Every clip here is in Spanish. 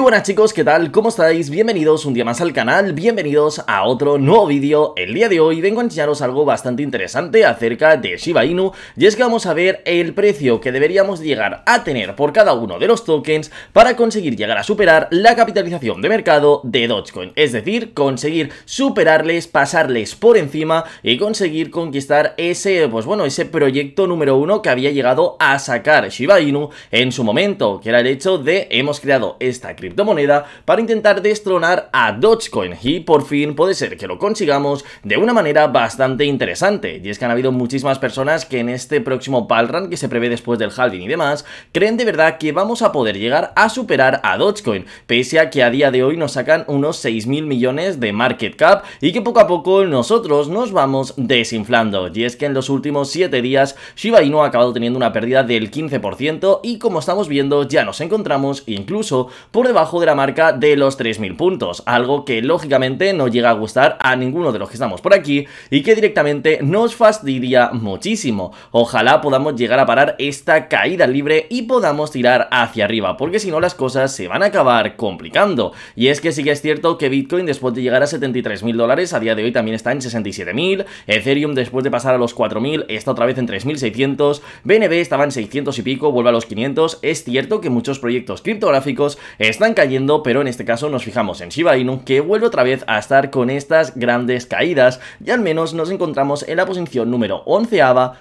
buenas chicos, ¿qué tal? ¿Cómo estáis? Bienvenidos un día más al canal, bienvenidos a otro nuevo vídeo. El día de hoy vengo a enseñaros algo bastante interesante acerca de Shiba Inu y es que vamos a ver el precio que deberíamos llegar a tener por cada uno de los tokens para conseguir llegar a superar la capitalización de mercado de Dogecoin, es decir, conseguir superarles, pasarles por encima y conseguir conquistar ese, pues bueno, ese proyecto número uno que había llegado a sacar Shiba Inu en su momento, que era el hecho de hemos creado esta cripto moneda para intentar destronar a Dogecoin y por fin puede ser que lo consigamos de una manera bastante interesante. Y es que han habido muchísimas personas que en este próximo Palran que se prevé después del halving y demás, creen de verdad que vamos a poder llegar a superar a Dogecoin, pese a que a día de hoy nos sacan unos 6.000 millones de market cap y que poco a poco nosotros nos vamos desinflando. Y es que en los últimos 7 días Shiba Inu ha acabado teniendo una pérdida del 15% y como estamos viendo ya nos encontramos incluso por debajo de la marca de los 3.000 puntos, algo que lógicamente no llega a gustar a ninguno de los que estamos por aquí y que directamente nos fastidia muchísimo. Ojalá podamos llegar a parar esta caída libre y podamos tirar hacia arriba, porque si no las cosas se van a acabar complicando. Y es que sí que es cierto que Bitcoin después de llegar a 73.000 dólares, a día de hoy también está en 67.000, Ethereum después de pasar a los 4.000 está otra vez en 3.600, BNB estaba en 600 y pico, vuelve a los 500, es cierto que muchos proyectos criptográficos están cayendo, pero en este caso nos fijamos en Shiba Inu, que vuelve otra vez a estar con estas grandes caídas, y al menos nos encontramos en la posición número 11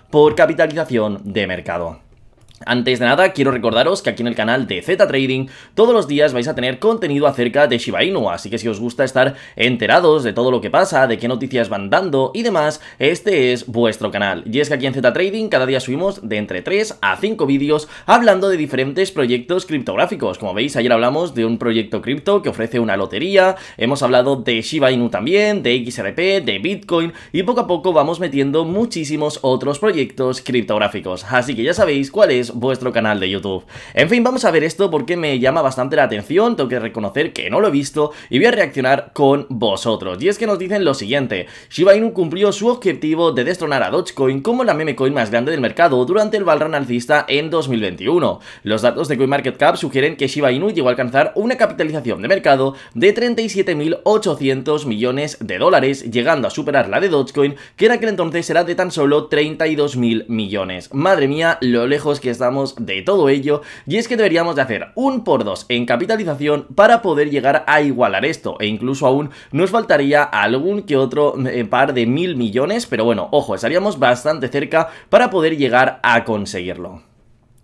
por capitalización de mercado. Antes de nada, quiero recordaros que aquí en el canal de Z Trading todos los días vais a tener contenido acerca de Shiba Inu, así que si os gusta estar enterados de todo lo que pasa, de qué noticias van dando y demás, este es vuestro canal. Y es que aquí en Z Trading cada día subimos de entre 3 a 5 vídeos hablando de diferentes proyectos criptográficos. Como veis, ayer hablamos de un proyecto cripto que ofrece una lotería, hemos hablado de Shiba Inu también, de XRP, de Bitcoin y poco a poco vamos metiendo muchísimos otros proyectos criptográficos. Así que ya sabéis cuál es vuestro canal de YouTube. En fin, vamos a ver esto porque me llama bastante la atención, tengo que reconocer que no lo he visto y voy a reaccionar con vosotros. Y es que nos dicen lo siguiente, Shiba Inu cumplió su objetivo de destronar a Dogecoin como la meme coin más grande del mercado durante el balrán alcista en 2021. Los datos de CoinMarketCap sugieren que Shiba Inu llegó a alcanzar una capitalización de mercado de 37.800 millones de dólares, llegando a superar la de Dogecoin, que en aquel entonces era de tan solo 32.000 millones. Madre mía, lo lejos que es de todo ello, y es que deberíamos de hacer un por dos en capitalización para poder llegar a igualar esto, e incluso aún nos faltaría algún que otro eh, par de mil millones, pero bueno, ojo, estaríamos bastante cerca para poder llegar a conseguirlo.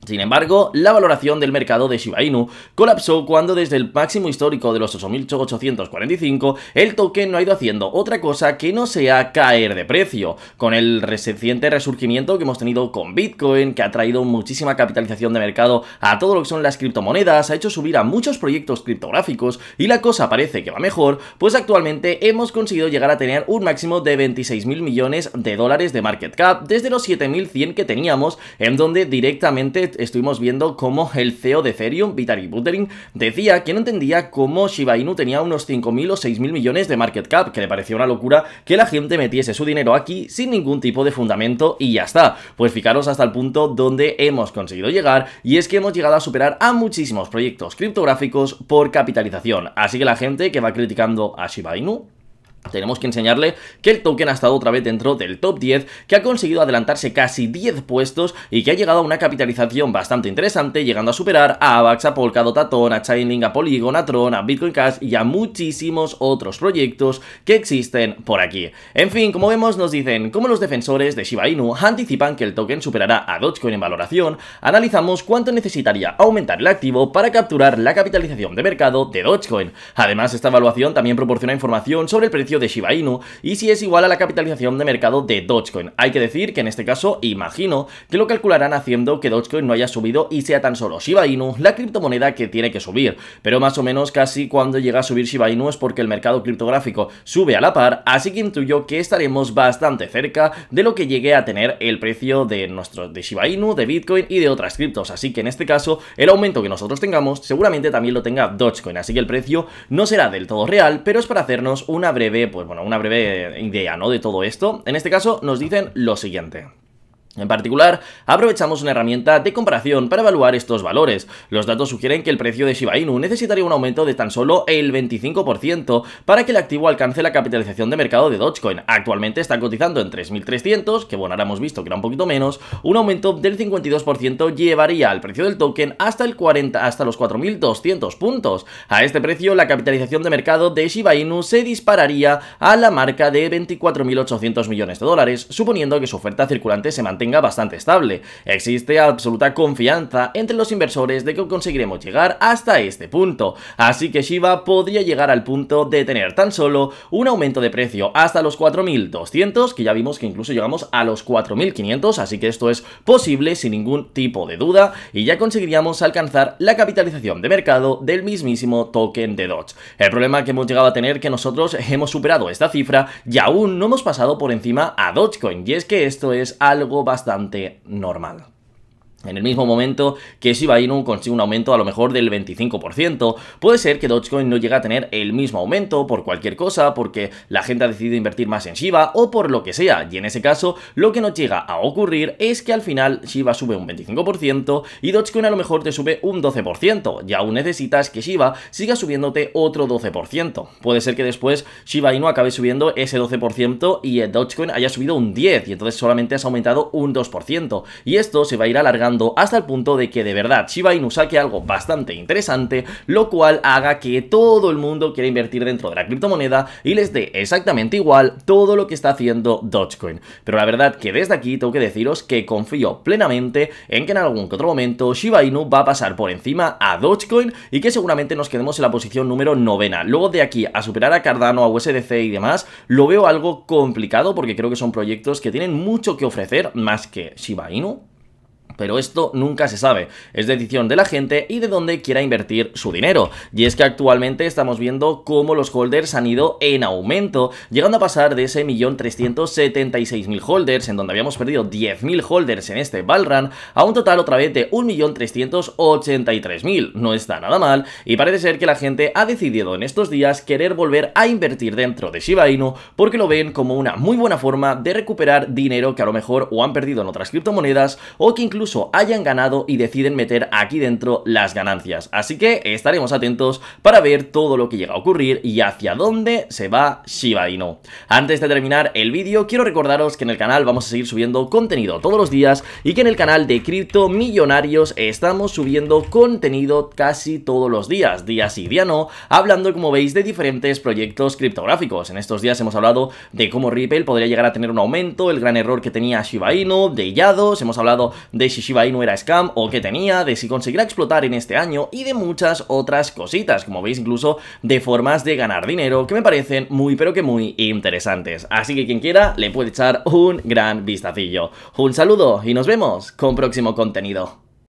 Sin embargo, la valoración del mercado de Shiba Inu colapsó cuando desde el máximo histórico de los 8.845 el token no ha ido haciendo otra cosa que no sea caer de precio. Con el reciente resurgimiento que hemos tenido con Bitcoin, que ha traído muchísima capitalización de mercado a todo lo que son las criptomonedas, ha hecho subir a muchos proyectos criptográficos y la cosa parece que va mejor, pues actualmente hemos conseguido llegar a tener un máximo de 26.000 millones de dólares de market cap desde los 7.100 que teníamos, en donde directamente estuvimos viendo cómo el CEO de Ethereum, Vitalik Buterin, decía que no entendía cómo Shiba Inu tenía unos 5.000 o 6.000 millones de market cap, que le parecía una locura que la gente metiese su dinero aquí sin ningún tipo de fundamento y ya está. Pues fijaros hasta el punto donde hemos conseguido llegar y es que hemos llegado a superar a muchísimos proyectos criptográficos por capitalización. Así que la gente que va criticando a Shiba Inu, tenemos que enseñarle que el token ha estado otra vez dentro del top 10, que ha conseguido adelantarse casi 10 puestos y que ha llegado a una capitalización bastante interesante, llegando a superar a Avax, a Polkadot, a Ton, a Chainlink, a Polygon, a Tron, a Bitcoin Cash y a muchísimos otros proyectos que existen por aquí. En fin, como vemos nos dicen cómo los defensores de Shiba Inu anticipan que el token superará a Dogecoin en valoración, analizamos cuánto necesitaría aumentar el activo para capturar la capitalización de mercado de Dogecoin. Además, esta evaluación también proporciona información sobre el precio de Shiba Inu y si es igual a la capitalización de mercado de Dogecoin. Hay que decir que en este caso imagino que lo calcularán haciendo que Dogecoin no haya subido y sea tan solo Shiba Inu la criptomoneda que tiene que subir, pero más o menos casi cuando llega a subir Shiba Inu es porque el mercado criptográfico sube a la par, así que intuyo que estaremos bastante cerca de lo que llegue a tener el precio de nuestro de Shiba Inu, de Bitcoin y de otras criptos, así que en este caso el aumento que nosotros tengamos seguramente también lo tenga Dogecoin, así que el precio no será del todo real, pero es para hacernos una breve pues bueno, una breve idea, ¿no? De todo esto. En este caso nos dicen lo siguiente. En particular, aprovechamos una herramienta de comparación para evaluar estos valores. Los datos sugieren que el precio de Shiba Inu necesitaría un aumento de tan solo el 25% para que el activo alcance la capitalización de mercado de Dogecoin. Actualmente está cotizando en 3.300, que bueno, ahora hemos visto que era un poquito menos. Un aumento del 52% llevaría al precio del token hasta, el 40, hasta los 4.200 puntos. A este precio, la capitalización de mercado de Shiba Inu se dispararía a la marca de 24.800 millones de dólares, suponiendo que su oferta circulante se mantenga bastante estable. Existe absoluta confianza entre los inversores de que conseguiremos llegar hasta este punto, así que Shiba podría llegar al punto de tener tan solo un aumento de precio hasta los 4.200, que ya vimos que incluso llegamos a los 4.500, así que esto es posible sin ningún tipo de duda, y ya conseguiríamos alcanzar la capitalización de mercado del mismísimo token de Doge. El problema que hemos llegado a tener que nosotros hemos superado esta cifra y aún no hemos pasado por encima a Dogecoin, y es que esto es algo bastante bastante normal en el mismo momento que Shiba Inu consigue un aumento a lo mejor del 25%, puede ser que Dogecoin no llegue a tener el mismo aumento por cualquier cosa, porque la gente ha decidido invertir más en Shiba o por lo que sea, y en ese caso lo que nos llega a ocurrir es que al final Shiba sube un 25% y Dogecoin a lo mejor te sube un 12%, y aún necesitas que Shiba siga subiéndote otro 12%. Puede ser que después Shiba Inu acabe subiendo ese 12% y Dogecoin haya subido un 10 y entonces solamente has aumentado un 2%, y esto se va a ir alargando hasta el punto de que de verdad Shiba Inu saque algo bastante interesante, lo cual haga que todo el mundo quiera invertir dentro de la criptomoneda y les dé exactamente igual todo lo que está haciendo Dogecoin. Pero la verdad que desde aquí tengo que deciros que confío plenamente en que en algún que otro momento Shiba Inu va a pasar por encima a Dogecoin y que seguramente nos quedemos en la posición número novena. Luego de aquí a superar a Cardano, a USDC y demás, lo veo algo complicado porque creo que son proyectos que tienen mucho que ofrecer más que Shiba Inu, pero esto nunca se sabe, es decisión de la gente y de dónde quiera invertir su dinero. Y es que actualmente estamos viendo cómo los holders han ido en aumento, llegando a pasar de ese 1.376.000 holders, en donde habíamos perdido 10.000 holders en este Balran, a un total otra vez de 1.383.000. No está nada mal, y parece ser que la gente ha decidido en estos días querer volver a invertir dentro de Shiba Inu, porque lo ven como una muy buena forma de recuperar dinero que a lo mejor o han perdido en otras criptomonedas, o que incluso hayan ganado y deciden meter aquí dentro las ganancias. Así que estaremos atentos para ver todo lo que llega a ocurrir y hacia dónde se va Shiba Inu. Antes de terminar el vídeo, quiero recordaros que en el canal vamos a seguir subiendo contenido todos los días y que en el canal de Cripto Millonarios estamos subiendo contenido casi todos los días, día sí, día no, hablando como veis de diferentes proyectos criptográficos. En estos días hemos hablado de cómo Ripple podría llegar a tener un aumento, el gran error que tenía Shiba Inu, de Yados, hemos hablado de si Shiba no era scam o qué tenía, de si conseguirá explotar en este año y de muchas otras cositas, como veis incluso de formas de ganar dinero que me parecen muy pero que muy interesantes. Así que quien quiera le puede echar un gran vistacillo. Un saludo y nos vemos con próximo contenido.